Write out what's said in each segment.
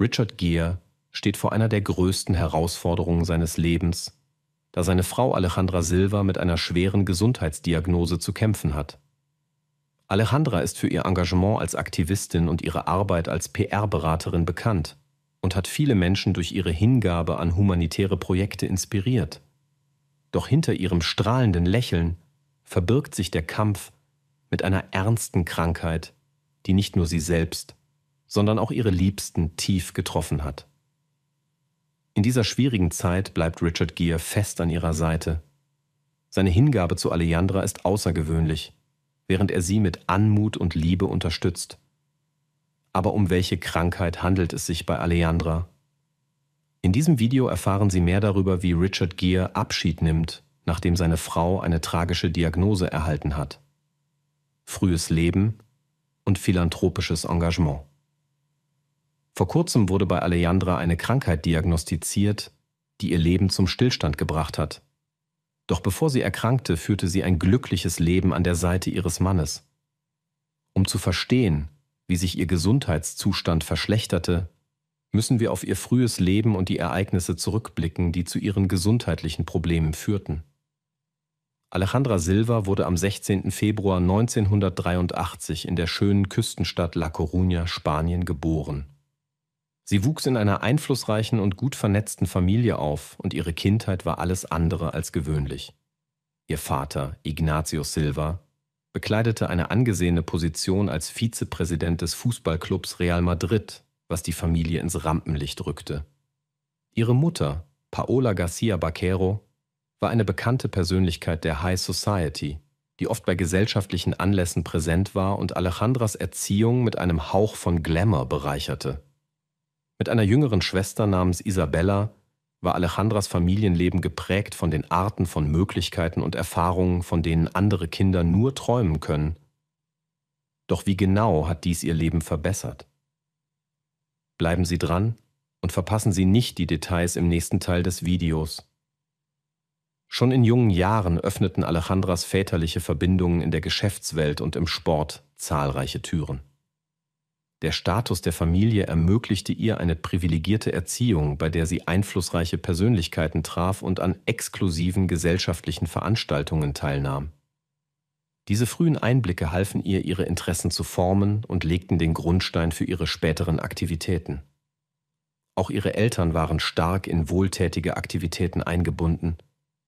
Richard Gere steht vor einer der größten Herausforderungen seines Lebens, da seine Frau Alejandra Silva mit einer schweren Gesundheitsdiagnose zu kämpfen hat. Alejandra ist für ihr Engagement als Aktivistin und ihre Arbeit als PR-Beraterin bekannt und hat viele Menschen durch ihre Hingabe an humanitäre Projekte inspiriert. Doch hinter ihrem strahlenden Lächeln verbirgt sich der Kampf mit einer ernsten Krankheit, die nicht nur sie selbst, sondern auch ihre Liebsten tief getroffen hat. In dieser schwierigen Zeit bleibt Richard Gere fest an ihrer Seite. Seine Hingabe zu Alejandra ist außergewöhnlich, während er sie mit Anmut und Liebe unterstützt. Aber um welche Krankheit handelt es sich bei Alejandra? In diesem Video erfahren Sie mehr darüber, wie Richard Gere Abschied nimmt, nachdem seine Frau eine tragische Diagnose erhalten hat. Frühes Leben und philanthropisches Engagement. Vor kurzem wurde bei Alejandra eine Krankheit diagnostiziert, die ihr Leben zum Stillstand gebracht hat. Doch bevor sie erkrankte, führte sie ein glückliches Leben an der Seite ihres Mannes. Um zu verstehen, wie sich ihr Gesundheitszustand verschlechterte, müssen wir auf ihr frühes Leben und die Ereignisse zurückblicken, die zu ihren gesundheitlichen Problemen führten. Alejandra Silva wurde am 16. Februar 1983 in der schönen Küstenstadt La Coruña, Spanien, geboren. Sie wuchs in einer einflussreichen und gut vernetzten Familie auf und ihre Kindheit war alles andere als gewöhnlich. Ihr Vater, Ignatius Silva, bekleidete eine angesehene Position als Vizepräsident des Fußballclubs Real Madrid, was die Familie ins Rampenlicht rückte. Ihre Mutter, Paola Garcia Baquero, war eine bekannte Persönlichkeit der High Society, die oft bei gesellschaftlichen Anlässen präsent war und Alejandras Erziehung mit einem Hauch von Glamour bereicherte. Mit einer jüngeren Schwester namens Isabella war Alejandras Familienleben geprägt von den Arten von Möglichkeiten und Erfahrungen, von denen andere Kinder nur träumen können. Doch wie genau hat dies ihr Leben verbessert? Bleiben Sie dran und verpassen Sie nicht die Details im nächsten Teil des Videos. Schon in jungen Jahren öffneten Alejandras väterliche Verbindungen in der Geschäftswelt und im Sport zahlreiche Türen. Der Status der Familie ermöglichte ihr eine privilegierte Erziehung, bei der sie einflussreiche Persönlichkeiten traf und an exklusiven gesellschaftlichen Veranstaltungen teilnahm. Diese frühen Einblicke halfen ihr, ihre Interessen zu formen und legten den Grundstein für ihre späteren Aktivitäten. Auch ihre Eltern waren stark in wohltätige Aktivitäten eingebunden,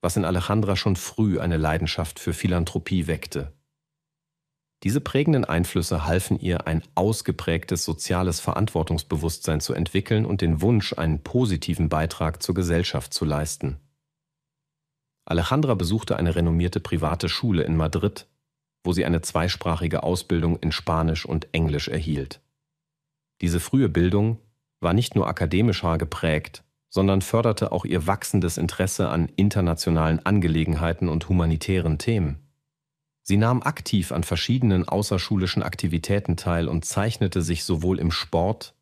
was in Alejandra schon früh eine Leidenschaft für Philanthropie weckte. Diese prägenden Einflüsse halfen ihr, ein ausgeprägtes soziales Verantwortungsbewusstsein zu entwickeln und den Wunsch, einen positiven Beitrag zur Gesellschaft zu leisten. Alejandra besuchte eine renommierte private Schule in Madrid, wo sie eine zweisprachige Ausbildung in Spanisch und Englisch erhielt. Diese frühe Bildung war nicht nur akademischer geprägt, sondern förderte auch ihr wachsendes Interesse an internationalen Angelegenheiten und humanitären Themen. Sie nahm aktiv an verschiedenen außerschulischen Aktivitäten teil und zeichnete sich sowohl im Sport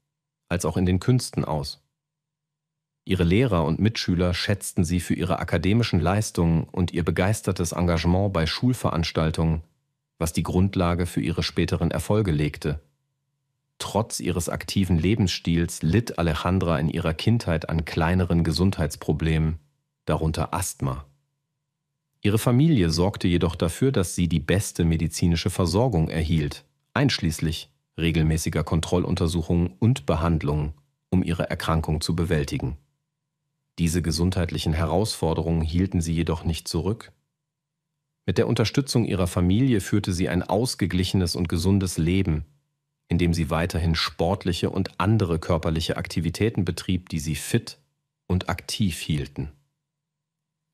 als auch in den Künsten aus. Ihre Lehrer und Mitschüler schätzten sie für ihre akademischen Leistungen und ihr begeistertes Engagement bei Schulveranstaltungen, was die Grundlage für ihre späteren Erfolge legte. Trotz ihres aktiven Lebensstils litt Alejandra in ihrer Kindheit an kleineren Gesundheitsproblemen, darunter Asthma. Ihre Familie sorgte jedoch dafür, dass sie die beste medizinische Versorgung erhielt, einschließlich regelmäßiger Kontrolluntersuchungen und Behandlungen, um ihre Erkrankung zu bewältigen. Diese gesundheitlichen Herausforderungen hielten sie jedoch nicht zurück. Mit der Unterstützung ihrer Familie führte sie ein ausgeglichenes und gesundes Leben, indem sie weiterhin sportliche und andere körperliche Aktivitäten betrieb, die sie fit und aktiv hielten.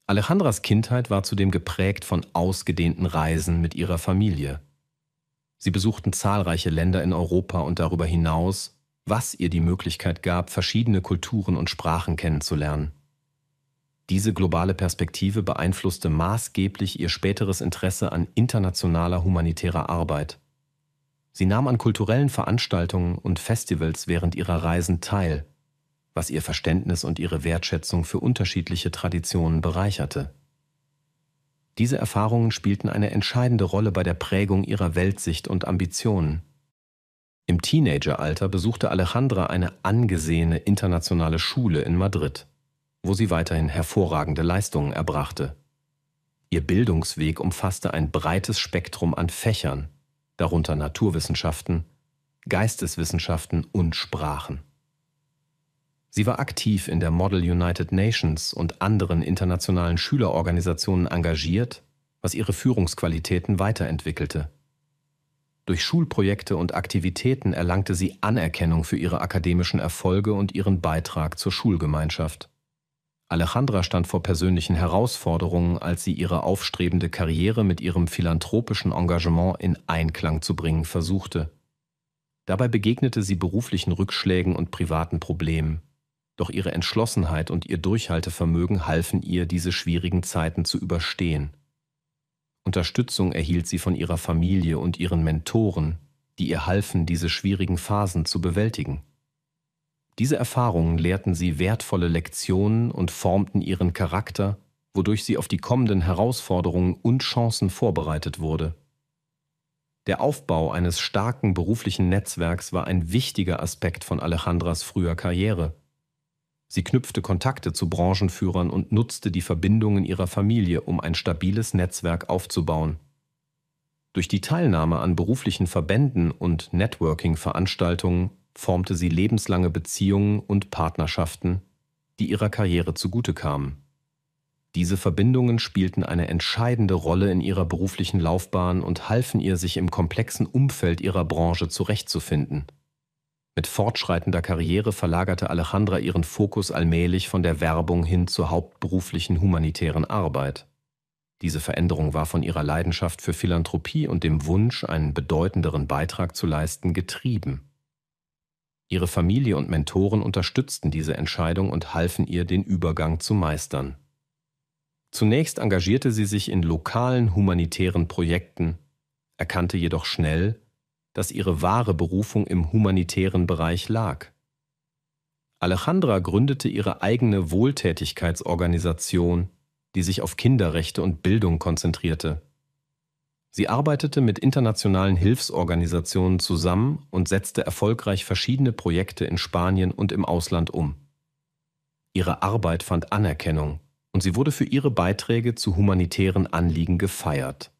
Alejandras Kindheit war zudem geprägt von ausgedehnten Reisen mit ihrer Familie. Sie besuchten zahlreiche Länder in Europa und darüber hinaus, was ihr die Möglichkeit gab, verschiedene Kulturen und Sprachen kennenzulernen. Diese globale Perspektive beeinflusste maßgeblich ihr späteres Interesse an internationaler humanitärer Arbeit. Sie nahm an kulturellen Veranstaltungen und Festivals während ihrer Reisen teil was ihr Verständnis und ihre Wertschätzung für unterschiedliche Traditionen bereicherte. Diese Erfahrungen spielten eine entscheidende Rolle bei der Prägung ihrer Weltsicht und Ambitionen. Im Teenageralter besuchte Alejandra eine angesehene internationale Schule in Madrid, wo sie weiterhin hervorragende Leistungen erbrachte. Ihr Bildungsweg umfasste ein breites Spektrum an Fächern, darunter Naturwissenschaften, Geisteswissenschaften und Sprachen. Sie war aktiv in der Model United Nations und anderen internationalen Schülerorganisationen engagiert, was ihre Führungsqualitäten weiterentwickelte. Durch Schulprojekte und Aktivitäten erlangte sie Anerkennung für ihre akademischen Erfolge und ihren Beitrag zur Schulgemeinschaft. Alejandra stand vor persönlichen Herausforderungen, als sie ihre aufstrebende Karriere mit ihrem philanthropischen Engagement in Einklang zu bringen versuchte. Dabei begegnete sie beruflichen Rückschlägen und privaten Problemen doch ihre Entschlossenheit und ihr Durchhaltevermögen halfen ihr, diese schwierigen Zeiten zu überstehen. Unterstützung erhielt sie von ihrer Familie und ihren Mentoren, die ihr halfen, diese schwierigen Phasen zu bewältigen. Diese Erfahrungen lehrten sie wertvolle Lektionen und formten ihren Charakter, wodurch sie auf die kommenden Herausforderungen und Chancen vorbereitet wurde. Der Aufbau eines starken beruflichen Netzwerks war ein wichtiger Aspekt von Alejandras früher Karriere. Sie knüpfte Kontakte zu Branchenführern und nutzte die Verbindungen ihrer Familie, um ein stabiles Netzwerk aufzubauen. Durch die Teilnahme an beruflichen Verbänden und Networking-Veranstaltungen formte sie lebenslange Beziehungen und Partnerschaften, die ihrer Karriere zugute kamen. Diese Verbindungen spielten eine entscheidende Rolle in ihrer beruflichen Laufbahn und halfen ihr, sich im komplexen Umfeld ihrer Branche zurechtzufinden. Mit fortschreitender Karriere verlagerte Alejandra ihren Fokus allmählich von der Werbung hin zur hauptberuflichen humanitären Arbeit. Diese Veränderung war von ihrer Leidenschaft für Philanthropie und dem Wunsch, einen bedeutenderen Beitrag zu leisten, getrieben. Ihre Familie und Mentoren unterstützten diese Entscheidung und halfen ihr, den Übergang zu meistern. Zunächst engagierte sie sich in lokalen humanitären Projekten, erkannte jedoch schnell, dass ihre wahre Berufung im humanitären Bereich lag. Alejandra gründete ihre eigene Wohltätigkeitsorganisation, die sich auf Kinderrechte und Bildung konzentrierte. Sie arbeitete mit internationalen Hilfsorganisationen zusammen und setzte erfolgreich verschiedene Projekte in Spanien und im Ausland um. Ihre Arbeit fand Anerkennung und sie wurde für ihre Beiträge zu humanitären Anliegen gefeiert.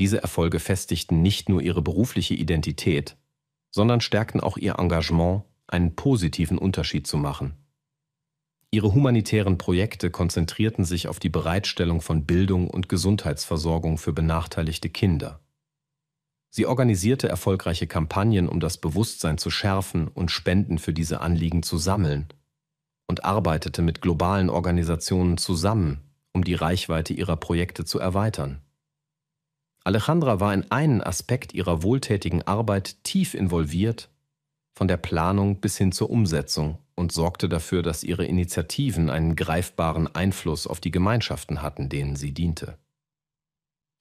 Diese Erfolge festigten nicht nur ihre berufliche Identität, sondern stärkten auch ihr Engagement, einen positiven Unterschied zu machen. Ihre humanitären Projekte konzentrierten sich auf die Bereitstellung von Bildung und Gesundheitsversorgung für benachteiligte Kinder. Sie organisierte erfolgreiche Kampagnen, um das Bewusstsein zu schärfen und Spenden für diese Anliegen zu sammeln, und arbeitete mit globalen Organisationen zusammen, um die Reichweite ihrer Projekte zu erweitern. Alejandra war in einen Aspekt ihrer wohltätigen Arbeit tief involviert, von der Planung bis hin zur Umsetzung und sorgte dafür, dass ihre Initiativen einen greifbaren Einfluss auf die Gemeinschaften hatten, denen sie diente.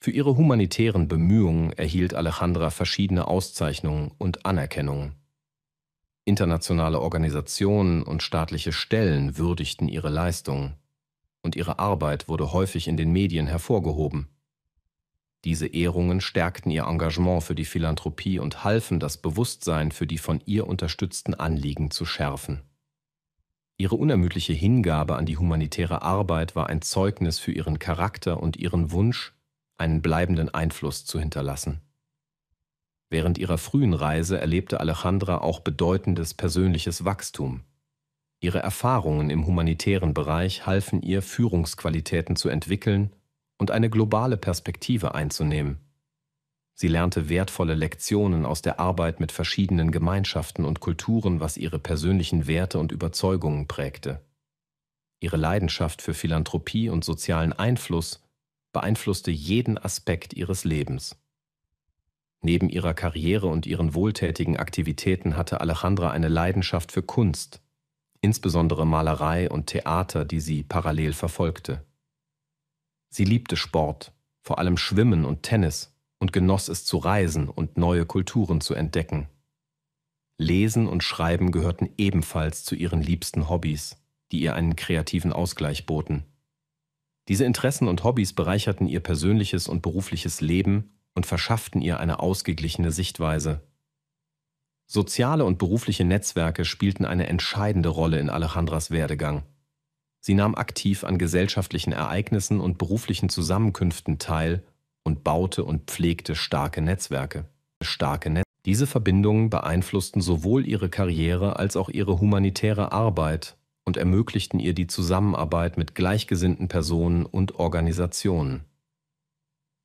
Für ihre humanitären Bemühungen erhielt Alejandra verschiedene Auszeichnungen und Anerkennungen. Internationale Organisationen und staatliche Stellen würdigten ihre Leistungen, und ihre Arbeit wurde häufig in den Medien hervorgehoben. Diese Ehrungen stärkten ihr Engagement für die Philanthropie und halfen, das Bewusstsein für die von ihr unterstützten Anliegen zu schärfen. Ihre unermüdliche Hingabe an die humanitäre Arbeit war ein Zeugnis für ihren Charakter und ihren Wunsch, einen bleibenden Einfluss zu hinterlassen. Während ihrer frühen Reise erlebte Alejandra auch bedeutendes persönliches Wachstum. Ihre Erfahrungen im humanitären Bereich halfen ihr, Führungsqualitäten zu entwickeln und eine globale Perspektive einzunehmen. Sie lernte wertvolle Lektionen aus der Arbeit mit verschiedenen Gemeinschaften und Kulturen, was ihre persönlichen Werte und Überzeugungen prägte. Ihre Leidenschaft für Philanthropie und sozialen Einfluss beeinflusste jeden Aspekt ihres Lebens. Neben ihrer Karriere und ihren wohltätigen Aktivitäten hatte Alejandra eine Leidenschaft für Kunst, insbesondere Malerei und Theater, die sie parallel verfolgte. Sie liebte Sport, vor allem Schwimmen und Tennis, und genoss es zu reisen und neue Kulturen zu entdecken. Lesen und Schreiben gehörten ebenfalls zu ihren liebsten Hobbys, die ihr einen kreativen Ausgleich boten. Diese Interessen und Hobbys bereicherten ihr persönliches und berufliches Leben und verschafften ihr eine ausgeglichene Sichtweise. Soziale und berufliche Netzwerke spielten eine entscheidende Rolle in Alejandras Werdegang. Sie nahm aktiv an gesellschaftlichen Ereignissen und beruflichen Zusammenkünften teil und baute und pflegte starke Netzwerke. Starke Net Diese Verbindungen beeinflussten sowohl ihre Karriere als auch ihre humanitäre Arbeit und ermöglichten ihr die Zusammenarbeit mit gleichgesinnten Personen und Organisationen.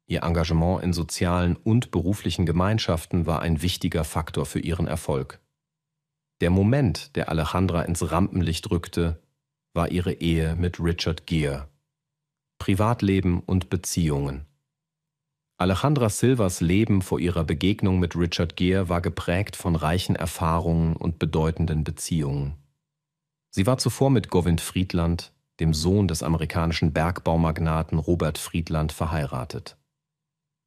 Ihr Engagement in sozialen und beruflichen Gemeinschaften war ein wichtiger Faktor für ihren Erfolg. Der Moment, der Alejandra ins Rampenlicht rückte, war ihre Ehe mit Richard Gere. Privatleben und Beziehungen. Alejandra Silvers Leben vor ihrer Begegnung mit Richard Gere war geprägt von reichen Erfahrungen und bedeutenden Beziehungen. Sie war zuvor mit Govind Friedland, dem Sohn des amerikanischen Bergbaumagnaten Robert Friedland, verheiratet.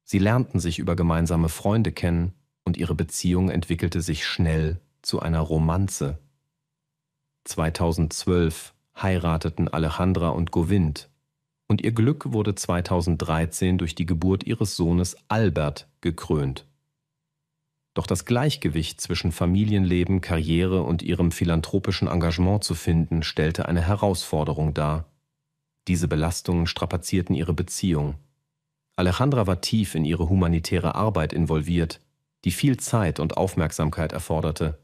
Sie lernten sich über gemeinsame Freunde kennen und ihre Beziehung entwickelte sich schnell zu einer Romanze. 2012 heirateten Alejandra und Govind, und ihr Glück wurde 2013 durch die Geburt ihres Sohnes Albert gekrönt. Doch das Gleichgewicht zwischen Familienleben, Karriere und ihrem philanthropischen Engagement zu finden, stellte eine Herausforderung dar. Diese Belastungen strapazierten ihre Beziehung. Alejandra war tief in ihre humanitäre Arbeit involviert, die viel Zeit und Aufmerksamkeit erforderte.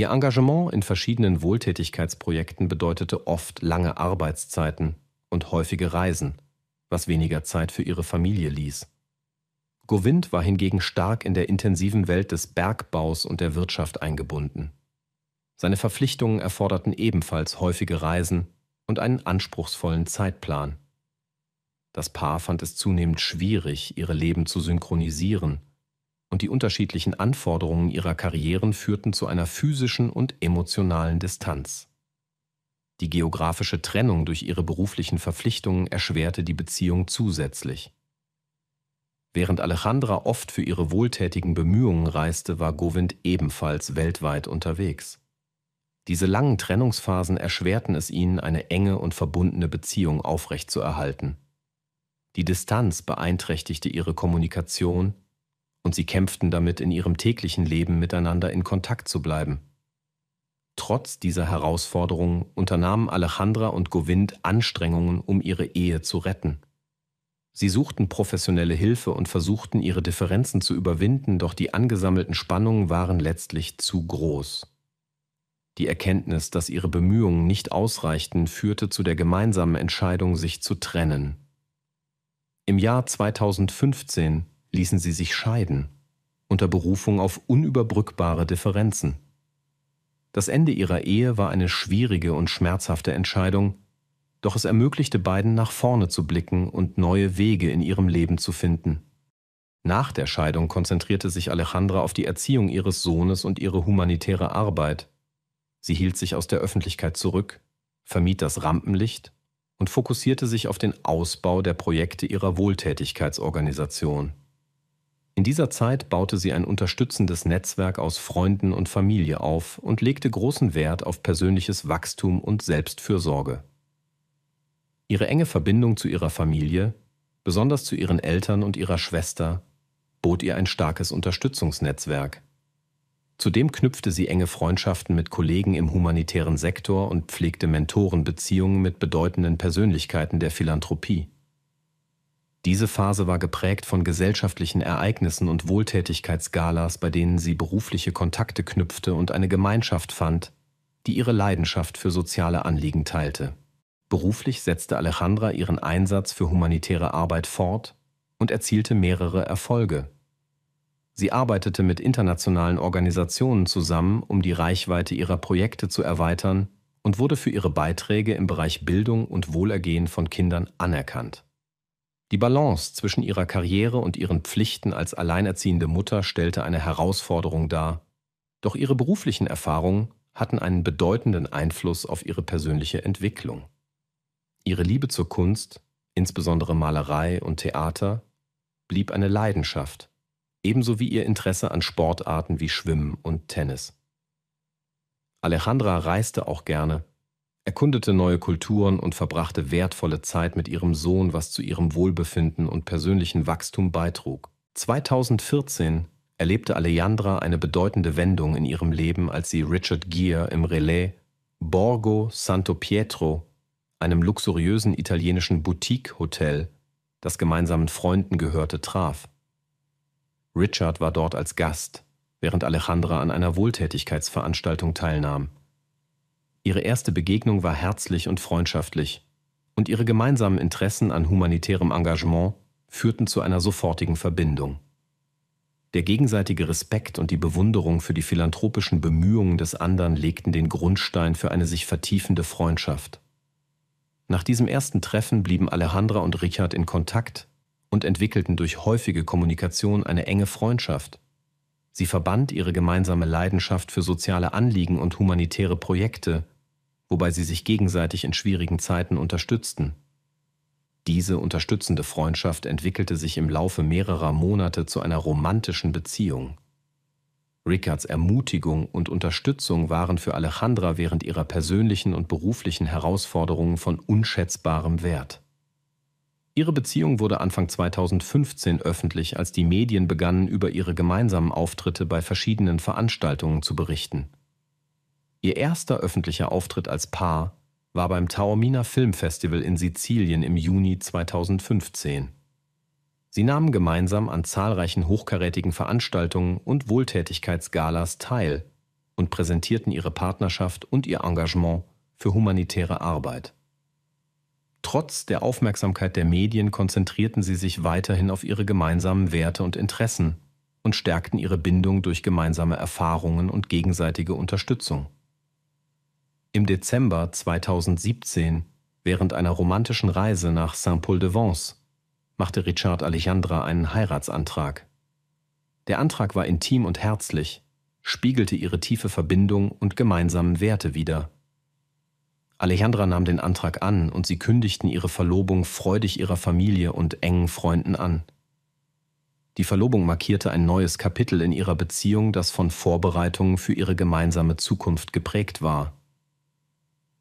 Ihr Engagement in verschiedenen Wohltätigkeitsprojekten bedeutete oft lange Arbeitszeiten und häufige Reisen, was weniger Zeit für ihre Familie ließ. Govind war hingegen stark in der intensiven Welt des Bergbaus und der Wirtschaft eingebunden. Seine Verpflichtungen erforderten ebenfalls häufige Reisen und einen anspruchsvollen Zeitplan. Das Paar fand es zunehmend schwierig, ihre Leben zu synchronisieren und die unterschiedlichen Anforderungen ihrer Karrieren führten zu einer physischen und emotionalen Distanz. Die geografische Trennung durch ihre beruflichen Verpflichtungen erschwerte die Beziehung zusätzlich. Während Alejandra oft für ihre wohltätigen Bemühungen reiste, war Govind ebenfalls weltweit unterwegs. Diese langen Trennungsphasen erschwerten es ihnen, eine enge und verbundene Beziehung aufrechtzuerhalten. Die Distanz beeinträchtigte ihre Kommunikation, und sie kämpften damit, in ihrem täglichen Leben miteinander in Kontakt zu bleiben. Trotz dieser Herausforderungen unternahmen Alejandra und Govind Anstrengungen, um ihre Ehe zu retten. Sie suchten professionelle Hilfe und versuchten, ihre Differenzen zu überwinden, doch die angesammelten Spannungen waren letztlich zu groß. Die Erkenntnis, dass ihre Bemühungen nicht ausreichten, führte zu der gemeinsamen Entscheidung, sich zu trennen. Im Jahr 2015 ließen sie sich scheiden, unter Berufung auf unüberbrückbare Differenzen. Das Ende ihrer Ehe war eine schwierige und schmerzhafte Entscheidung, doch es ermöglichte beiden nach vorne zu blicken und neue Wege in ihrem Leben zu finden. Nach der Scheidung konzentrierte sich Alejandra auf die Erziehung ihres Sohnes und ihre humanitäre Arbeit. Sie hielt sich aus der Öffentlichkeit zurück, vermied das Rampenlicht und fokussierte sich auf den Ausbau der Projekte ihrer Wohltätigkeitsorganisation. In dieser Zeit baute sie ein unterstützendes Netzwerk aus Freunden und Familie auf und legte großen Wert auf persönliches Wachstum und Selbstfürsorge. Ihre enge Verbindung zu ihrer Familie, besonders zu ihren Eltern und ihrer Schwester, bot ihr ein starkes Unterstützungsnetzwerk. Zudem knüpfte sie enge Freundschaften mit Kollegen im humanitären Sektor und pflegte Mentorenbeziehungen mit bedeutenden Persönlichkeiten der Philanthropie. Diese Phase war geprägt von gesellschaftlichen Ereignissen und Wohltätigkeitsgalas, bei denen sie berufliche Kontakte knüpfte und eine Gemeinschaft fand, die ihre Leidenschaft für soziale Anliegen teilte. Beruflich setzte Alejandra ihren Einsatz für humanitäre Arbeit fort und erzielte mehrere Erfolge. Sie arbeitete mit internationalen Organisationen zusammen, um die Reichweite ihrer Projekte zu erweitern und wurde für ihre Beiträge im Bereich Bildung und Wohlergehen von Kindern anerkannt. Die Balance zwischen ihrer Karriere und ihren Pflichten als alleinerziehende Mutter stellte eine Herausforderung dar, doch ihre beruflichen Erfahrungen hatten einen bedeutenden Einfluss auf ihre persönliche Entwicklung. Ihre Liebe zur Kunst, insbesondere Malerei und Theater, blieb eine Leidenschaft, ebenso wie ihr Interesse an Sportarten wie Schwimmen und Tennis. Alejandra reiste auch gerne, erkundete neue Kulturen und verbrachte wertvolle Zeit mit ihrem Sohn, was zu ihrem Wohlbefinden und persönlichen Wachstum beitrug. 2014 erlebte Alejandra eine bedeutende Wendung in ihrem Leben, als sie Richard Gere im Relais Borgo Santo Pietro, einem luxuriösen italienischen Boutique-Hotel, das gemeinsamen Freunden gehörte, traf. Richard war dort als Gast, während Alejandra an einer Wohltätigkeitsveranstaltung teilnahm. Ihre erste Begegnung war herzlich und freundschaftlich, und ihre gemeinsamen Interessen an humanitärem Engagement führten zu einer sofortigen Verbindung. Der gegenseitige Respekt und die Bewunderung für die philanthropischen Bemühungen des anderen legten den Grundstein für eine sich vertiefende Freundschaft. Nach diesem ersten Treffen blieben Alejandra und Richard in Kontakt und entwickelten durch häufige Kommunikation eine enge Freundschaft. Sie verband ihre gemeinsame Leidenschaft für soziale Anliegen und humanitäre Projekte wobei sie sich gegenseitig in schwierigen Zeiten unterstützten. Diese unterstützende Freundschaft entwickelte sich im Laufe mehrerer Monate zu einer romantischen Beziehung. Rickards Ermutigung und Unterstützung waren für Alejandra während ihrer persönlichen und beruflichen Herausforderungen von unschätzbarem Wert. Ihre Beziehung wurde Anfang 2015 öffentlich, als die Medien begannen, über ihre gemeinsamen Auftritte bei verschiedenen Veranstaltungen zu berichten. Ihr erster öffentlicher Auftritt als Paar war beim Taormina Filmfestival in Sizilien im Juni 2015. Sie nahmen gemeinsam an zahlreichen hochkarätigen Veranstaltungen und Wohltätigkeitsgalas teil und präsentierten ihre Partnerschaft und ihr Engagement für humanitäre Arbeit. Trotz der Aufmerksamkeit der Medien konzentrierten sie sich weiterhin auf ihre gemeinsamen Werte und Interessen und stärkten ihre Bindung durch gemeinsame Erfahrungen und gegenseitige Unterstützung. Im Dezember 2017, während einer romantischen Reise nach Saint-Paul-de-Vence, machte Richard Alejandra einen Heiratsantrag. Der Antrag war intim und herzlich, spiegelte ihre tiefe Verbindung und gemeinsamen Werte wider. Alejandra nahm den Antrag an und sie kündigten ihre Verlobung freudig ihrer Familie und engen Freunden an. Die Verlobung markierte ein neues Kapitel in ihrer Beziehung, das von Vorbereitungen für ihre gemeinsame Zukunft geprägt war.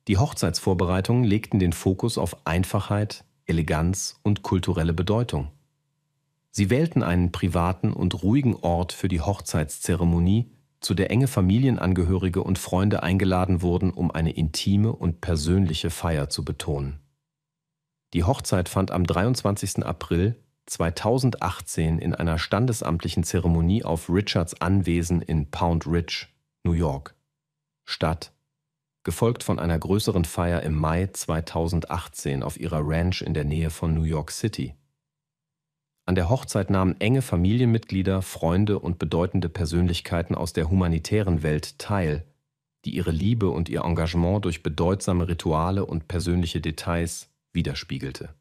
Die Hochzeitsvorbereitungen legten den Fokus auf Einfachheit, Eleganz und kulturelle Bedeutung. Sie wählten einen privaten und ruhigen Ort für die Hochzeitszeremonie, zu der enge Familienangehörige und Freunde eingeladen wurden, um eine intime und persönliche Feier zu betonen. Die Hochzeit fand am 23. April 2018 in einer standesamtlichen Zeremonie auf Richards Anwesen in Pound Ridge, New York, statt gefolgt von einer größeren Feier im Mai 2018 auf ihrer Ranch in der Nähe von New York City. An der Hochzeit nahmen enge Familienmitglieder, Freunde und bedeutende Persönlichkeiten aus der humanitären Welt teil, die ihre Liebe und ihr Engagement durch bedeutsame Rituale und persönliche Details widerspiegelte.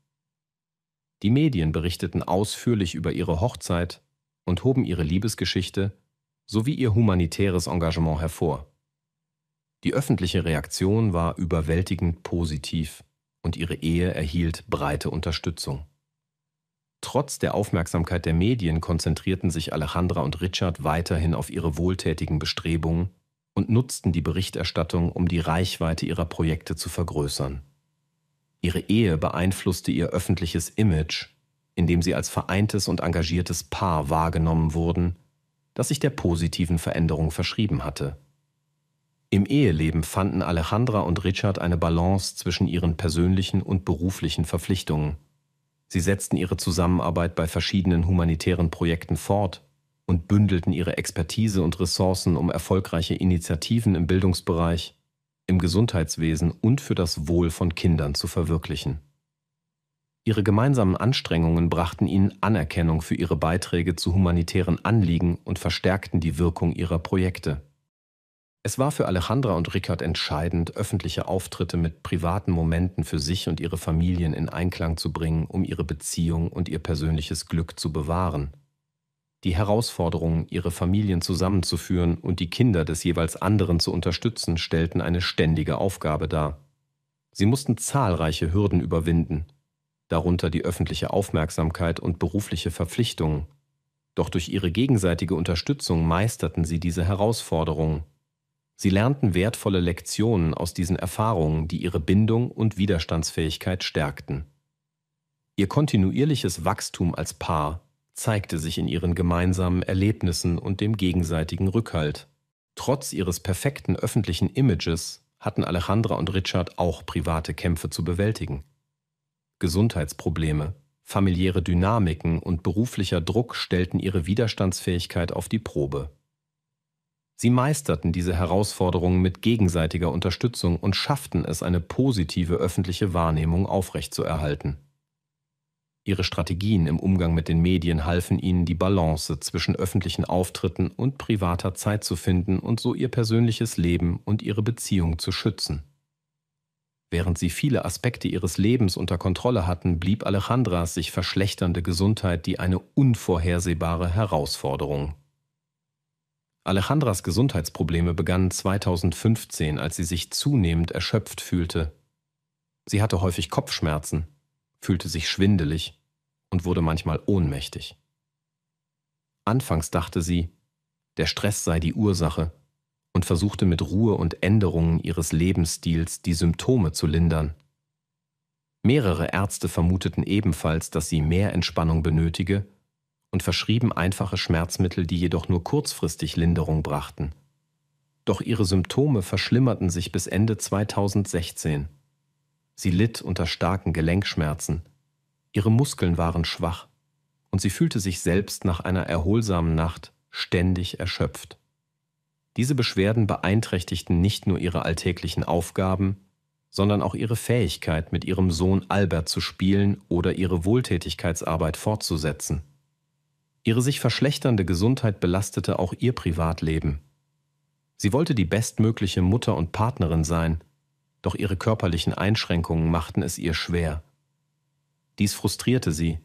Die Medien berichteten ausführlich über ihre Hochzeit und hoben ihre Liebesgeschichte sowie ihr humanitäres Engagement hervor. Die öffentliche Reaktion war überwältigend positiv und ihre Ehe erhielt breite Unterstützung. Trotz der Aufmerksamkeit der Medien konzentrierten sich Alejandra und Richard weiterhin auf ihre wohltätigen Bestrebungen und nutzten die Berichterstattung, um die Reichweite ihrer Projekte zu vergrößern. Ihre Ehe beeinflusste ihr öffentliches Image, indem sie als vereintes und engagiertes Paar wahrgenommen wurden, das sich der positiven Veränderung verschrieben hatte. Im Eheleben fanden Alejandra und Richard eine Balance zwischen ihren persönlichen und beruflichen Verpflichtungen. Sie setzten ihre Zusammenarbeit bei verschiedenen humanitären Projekten fort und bündelten ihre Expertise und Ressourcen, um erfolgreiche Initiativen im Bildungsbereich, im Gesundheitswesen und für das Wohl von Kindern zu verwirklichen. Ihre gemeinsamen Anstrengungen brachten ihnen Anerkennung für ihre Beiträge zu humanitären Anliegen und verstärkten die Wirkung ihrer Projekte. Es war für Alejandra und Rickard entscheidend, öffentliche Auftritte mit privaten Momenten für sich und ihre Familien in Einklang zu bringen, um ihre Beziehung und ihr persönliches Glück zu bewahren. Die Herausforderung, ihre Familien zusammenzuführen und die Kinder des jeweils anderen zu unterstützen, stellten eine ständige Aufgabe dar. Sie mussten zahlreiche Hürden überwinden, darunter die öffentliche Aufmerksamkeit und berufliche Verpflichtungen. Doch durch ihre gegenseitige Unterstützung meisterten sie diese Herausforderungen Sie lernten wertvolle Lektionen aus diesen Erfahrungen, die ihre Bindung und Widerstandsfähigkeit stärkten. Ihr kontinuierliches Wachstum als Paar zeigte sich in ihren gemeinsamen Erlebnissen und dem gegenseitigen Rückhalt. Trotz ihres perfekten öffentlichen Images hatten Alejandra und Richard auch private Kämpfe zu bewältigen. Gesundheitsprobleme, familiäre Dynamiken und beruflicher Druck stellten ihre Widerstandsfähigkeit auf die Probe. Sie meisterten diese Herausforderungen mit gegenseitiger Unterstützung und schafften es, eine positive öffentliche Wahrnehmung aufrechtzuerhalten. Ihre Strategien im Umgang mit den Medien halfen ihnen, die Balance zwischen öffentlichen Auftritten und privater Zeit zu finden und so ihr persönliches Leben und ihre Beziehung zu schützen. Während sie viele Aspekte ihres Lebens unter Kontrolle hatten, blieb Alejandras sich verschlechternde Gesundheit die eine unvorhersehbare Herausforderung. Alejandras Gesundheitsprobleme begannen 2015, als sie sich zunehmend erschöpft fühlte. Sie hatte häufig Kopfschmerzen, fühlte sich schwindelig und wurde manchmal ohnmächtig. Anfangs dachte sie, der Stress sei die Ursache und versuchte mit Ruhe und Änderungen ihres Lebensstils die Symptome zu lindern. Mehrere Ärzte vermuteten ebenfalls, dass sie mehr Entspannung benötige und verschrieben einfache Schmerzmittel, die jedoch nur kurzfristig Linderung brachten. Doch ihre Symptome verschlimmerten sich bis Ende 2016. Sie litt unter starken Gelenkschmerzen, ihre Muskeln waren schwach und sie fühlte sich selbst nach einer erholsamen Nacht ständig erschöpft. Diese Beschwerden beeinträchtigten nicht nur ihre alltäglichen Aufgaben, sondern auch ihre Fähigkeit, mit ihrem Sohn Albert zu spielen oder ihre Wohltätigkeitsarbeit fortzusetzen. Ihre sich verschlechternde Gesundheit belastete auch ihr Privatleben. Sie wollte die bestmögliche Mutter und Partnerin sein, doch ihre körperlichen Einschränkungen machten es ihr schwer. Dies frustrierte sie,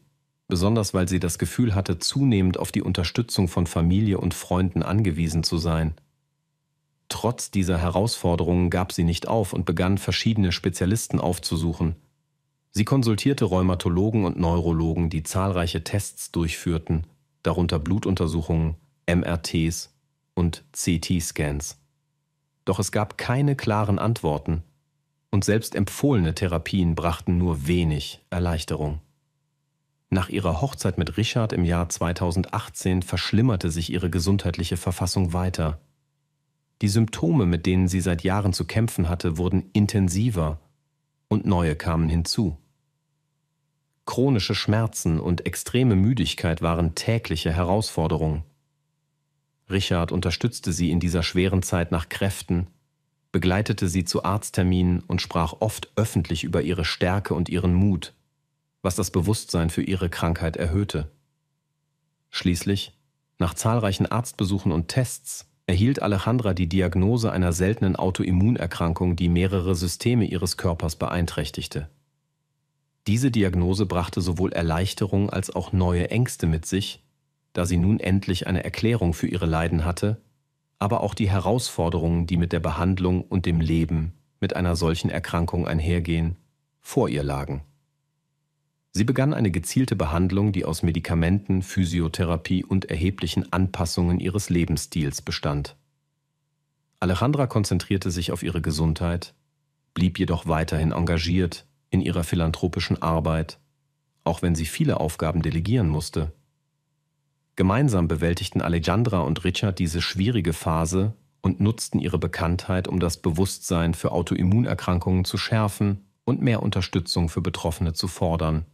besonders weil sie das Gefühl hatte, zunehmend auf die Unterstützung von Familie und Freunden angewiesen zu sein. Trotz dieser Herausforderungen gab sie nicht auf und begann verschiedene Spezialisten aufzusuchen. Sie konsultierte Rheumatologen und Neurologen, die zahlreiche Tests durchführten darunter Blutuntersuchungen, MRTs und CT-Scans. Doch es gab keine klaren Antworten und selbst empfohlene Therapien brachten nur wenig Erleichterung. Nach ihrer Hochzeit mit Richard im Jahr 2018 verschlimmerte sich ihre gesundheitliche Verfassung weiter. Die Symptome, mit denen sie seit Jahren zu kämpfen hatte, wurden intensiver und neue kamen hinzu. Chronische Schmerzen und extreme Müdigkeit waren tägliche Herausforderungen. Richard unterstützte sie in dieser schweren Zeit nach Kräften, begleitete sie zu Arztterminen und sprach oft öffentlich über ihre Stärke und ihren Mut, was das Bewusstsein für ihre Krankheit erhöhte. Schließlich, nach zahlreichen Arztbesuchen und Tests, erhielt Alejandra die Diagnose einer seltenen Autoimmunerkrankung, die mehrere Systeme ihres Körpers beeinträchtigte. Diese Diagnose brachte sowohl Erleichterung als auch neue Ängste mit sich, da sie nun endlich eine Erklärung für ihre Leiden hatte, aber auch die Herausforderungen, die mit der Behandlung und dem Leben mit einer solchen Erkrankung einhergehen, vor ihr lagen. Sie begann eine gezielte Behandlung, die aus Medikamenten, Physiotherapie und erheblichen Anpassungen ihres Lebensstils bestand. Alejandra konzentrierte sich auf ihre Gesundheit, blieb jedoch weiterhin engagiert in ihrer philanthropischen Arbeit, auch wenn sie viele Aufgaben delegieren musste. Gemeinsam bewältigten Alejandra und Richard diese schwierige Phase und nutzten ihre Bekanntheit, um das Bewusstsein für Autoimmunerkrankungen zu schärfen und mehr Unterstützung für Betroffene zu fordern.